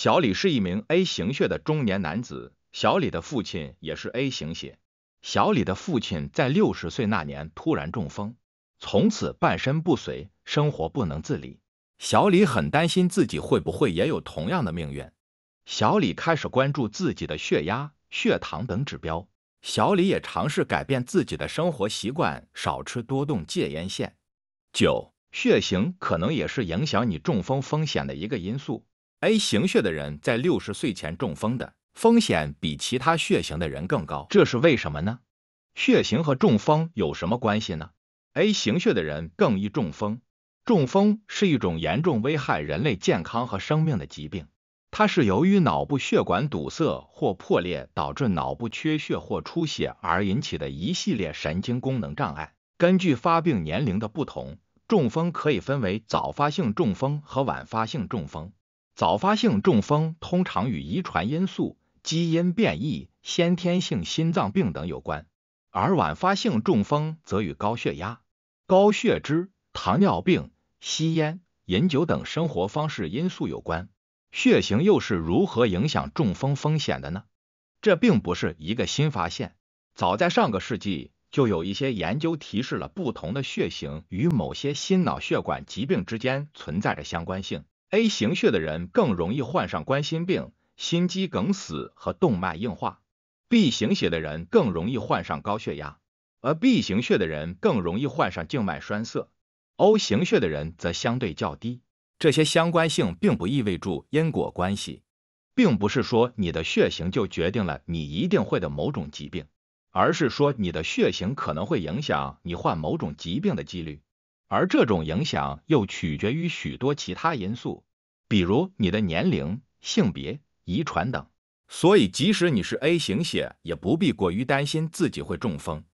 小李是一名 A 型血的中年男子，小李的父亲也是 A 型血。小李的父亲在六十岁那年突然中风，从此半身不遂，生活不能自理。小李很担心自己会不会也有同样的命运。小李开始关注自己的血压、血糖等指标。小李也尝试改变自己的生活习惯，少吃多动，戒烟限九血型可能也是影响你中风风险的一个因素。A 型血的人在六十岁前中风的风险比其他血型的人更高，这是为什么呢？血型和中风有什么关系呢？A 型血的人更易中风。中风是一种严重危害人类健康和生命的疾病，它是由于脑部血管堵塞或破裂导致脑部缺血或出血而引起的一系列神经功能障碍。根据发病年龄的不同，中风可以分为早发性中风和晚发性中风。早发性中风通常与遗传因素、基因变异、先天性心脏病等有关，而晚发性中风则与高血压、高血脂、糖尿病、吸烟、饮酒等生活方式因素有关。血型又是如何影响中风风险的呢？这并不是一个新发现，早在上个世纪就有一些研究提示了不同的血型与某些心脑血管疾病之间存在着相关性。A 型血的人更容易患上冠心病、心肌梗死和动脉硬化；B 型血的人更容易患上高血压，而 B 型血的人更容易患上静脉栓塞。O 型血的人则相对较低。这些相关性并不意味着因果关系，并不是说你的血型就决定了你一定会的某种疾病，而是说你的血型可能会影响你患某种疾病的几率。而这种影响又取决于许多其他因素，比如你的年龄、性别、遗传等。所以，即使你是 A 型血，也不必过于担心自己会中风。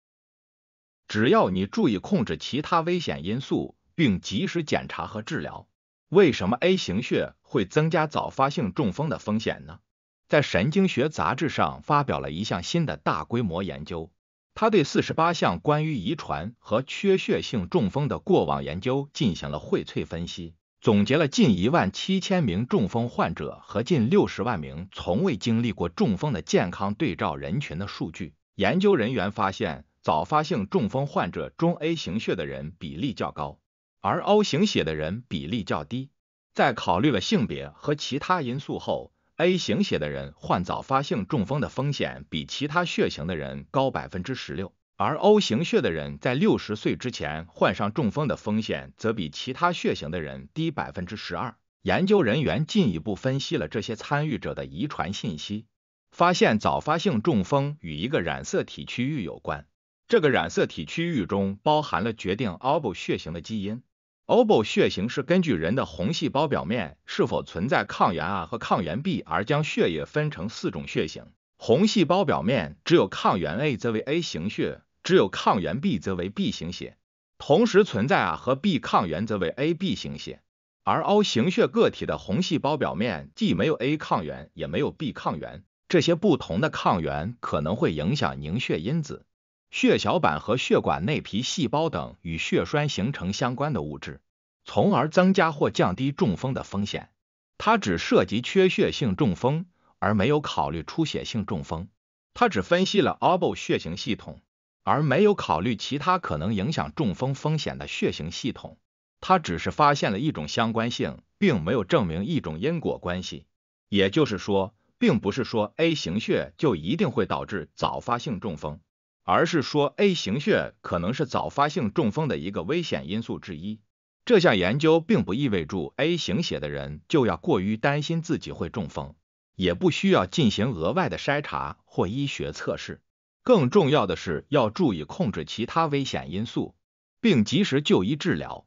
只要你注意控制其他危险因素，并及时检查和治疗。为什么 A 型血会增加早发性中风的风险呢？在《神经学杂志》上发表了一项新的大规模研究。他对四十八项关于遗传和缺血性中风的过往研究进行了荟萃分析，总结了近一万七千名中风患者和近六十万名从未经历过中风的健康对照人群的数据。研究人员发现，早发性中风患者中 A 型血的人比例较高，而 O 型血的人比例较低。在考虑了性别和其他因素后。A 型血的人患早发性中风的风险比其他血型的人高百分之十六，而 O 型血的人在六十岁之前患上中风的风险则比其他血型的人低百分之十二。研究人员进一步分析了这些参与者的遗传信息，发现早发性中风与一个染色体区域有关，这个染色体区域中包含了决定 O 型血型的基因。O o 血型是根据人的红细胞表面是否存在抗原 A 和抗原 B 而将血液分成四种血型。红细胞表面只有抗原 A，则为 A 型血；只有抗原 B，则为 B 型血；同时存在 A 和 B 抗原，则为 AB 型血。而 O 型血个体的红细胞表面既没有 A 抗原，也没有 B 抗原。这些不同的抗原可能会影响凝血因子。血小板和血管内皮细胞等与血栓形成相关的物质，从而增加或降低中风的风险。它只涉及缺血性中风，而没有考虑出血性中风。它只分析了 O 型血型系统，而没有考虑其他可能影响中风风险的血型系统。它只是发现了一种相关性，并没有证明一种因果关系。也就是说，并不是说 A 型血就一定会导致早发性中风。而是说，A 型血可能是早发性中风的一个危险因素之一。这项研究并不意味着 A 型血的人就要过于担心自己会中风，也不需要进行额外的筛查或医学测试。更重要的是要注意控制其他危险因素，并及时就医治疗。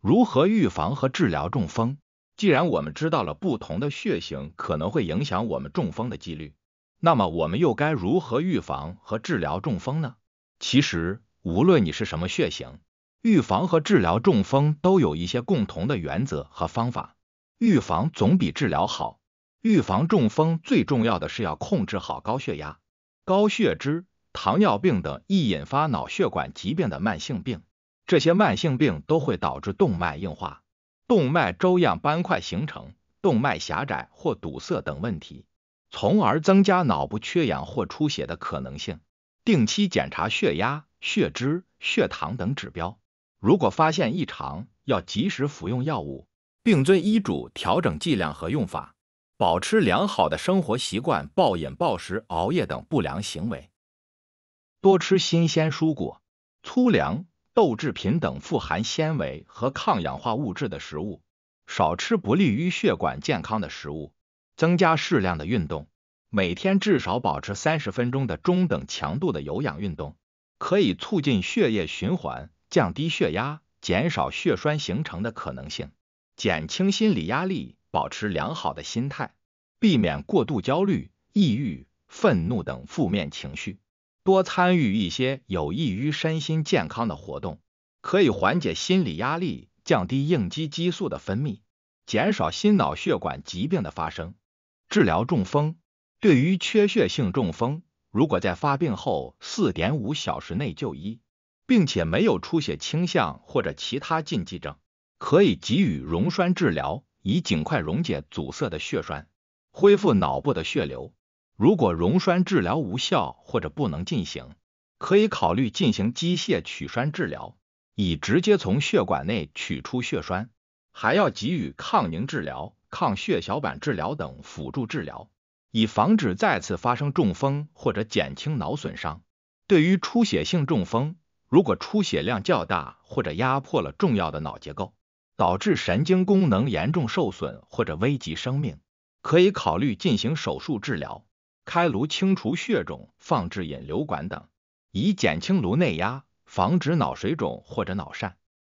如何预防和治疗中风？既然我们知道了不同的血型可能会影响我们中风的几率。那么我们又该如何预防和治疗中风呢？其实，无论你是什么血型，预防和治疗中风都有一些共同的原则和方法。预防总比治疗好。预防中风最重要的是要控制好高血压、高血脂、糖尿病等易引发脑血管疾病的慢性病。这些慢性病都会导致动脉硬化、动脉粥样斑块形成、动脉狭窄或堵塞等问题。从而增加脑部缺氧或出血的可能性。定期检查血压、血脂、血糖等指标，如果发现异常，要及时服用药物，并遵医嘱调整剂量和用法。保持良好的生活习惯，暴饮暴食、熬夜等不良行为。多吃新鲜蔬果、粗粮、豆制品等富含纤维和抗氧化物质的食物，少吃不利于血管健康的食物。增加适量的运动，每天至少保持三十分钟的中等强度的有氧运动，可以促进血液循环，降低血压，减少血栓形成的可能性，减轻心理压力，保持良好的心态，避免过度焦虑、抑郁、愤怒等负面情绪。多参与一些有益于身心健康的活动，可以缓解心理压力，降低应激激素的分泌，减少心脑血管疾病的发生。治疗中风，对于缺血性中风，如果在发病后四点五小时内就医，并且没有出血倾向或者其他禁忌症，可以给予溶栓治疗，以尽快溶解阻塞的血栓，恢复脑部的血流。如果溶栓治疗无效或者不能进行，可以考虑进行机械取栓治疗，以直接从血管内取出血栓，还要给予抗凝治疗。抗血小板治疗等辅助治疗，以防止再次发生中风或者减轻脑损伤。对于出血性中风，如果出血量较大或者压迫了重要的脑结构，导致神经功能严重受损或者危及生命，可以考虑进行手术治疗，开颅清除血肿、放置引流管等，以减轻颅内压，防止脑水肿或者脑疝。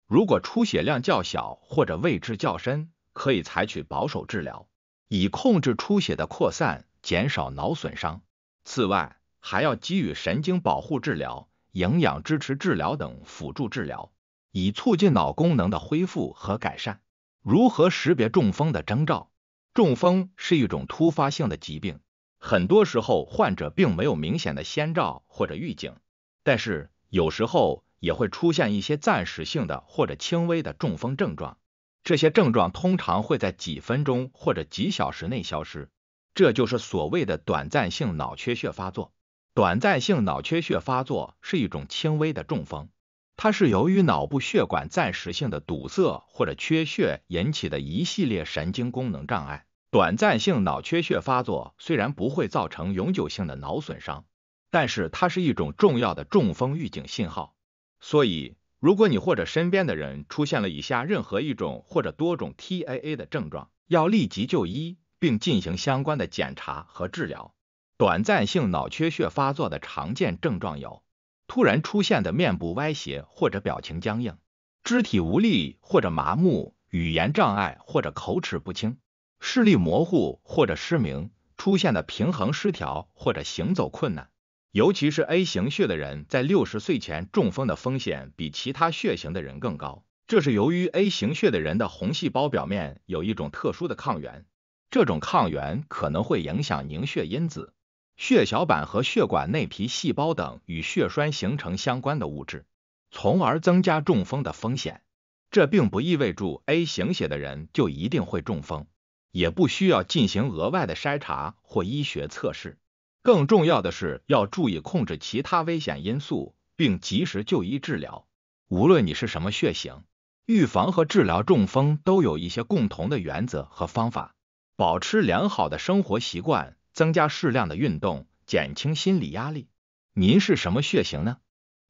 如果出血量较小或者位置较深，可以采取保守治疗，以控制出血的扩散，减少脑损伤。此外，还要给予神经保护治疗、营养支持治疗等辅助治疗，以促进脑功能的恢复和改善。如何识别中风的征兆？中风是一种突发性的疾病，很多时候患者并没有明显的先兆或者预警，但是有时候也会出现一些暂时性的或者轻微的中风症状。这些症状通常会在几分钟或者几小时内消失，这就是所谓的短暂性脑缺血发作。短暂性脑缺血发作是一种轻微的中风，它是由于脑部血管暂时性的堵塞或者缺血引起的一系列神经功能障碍。短暂性脑缺血发作虽然不会造成永久性的脑损伤，但是它是一种重要的中风预警信号，所以。如果你或者身边的人出现了以下任何一种或者多种 T A A 的症状，要立即就医，并进行相关的检查和治疗。短暂性脑缺血发作的常见症状有：突然出现的面部歪斜或者表情僵硬，肢体无力或者麻木，语言障碍或者口齿不清，视力模糊或者失明，出现的平衡失调或者行走困难。尤其是 A 型血的人，在六十岁前中风的风险比其他血型的人更高。这是由于 A 型血的人的红细胞表面有一种特殊的抗原，这种抗原可能会影响凝血因子、血小板和血管内皮细胞等与血栓形成相关的物质，从而增加中风的风险。这并不意味着 A 型血的人就一定会中风，也不需要进行额外的筛查或医学测试。更重要的是要注意控制其他危险因素，并及时就医治疗。无论你是什么血型，预防和治疗中风都有一些共同的原则和方法。保持良好的生活习惯，增加适量的运动，减轻心理压力。您是什么血型呢？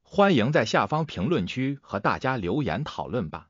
欢迎在下方评论区和大家留言讨论吧。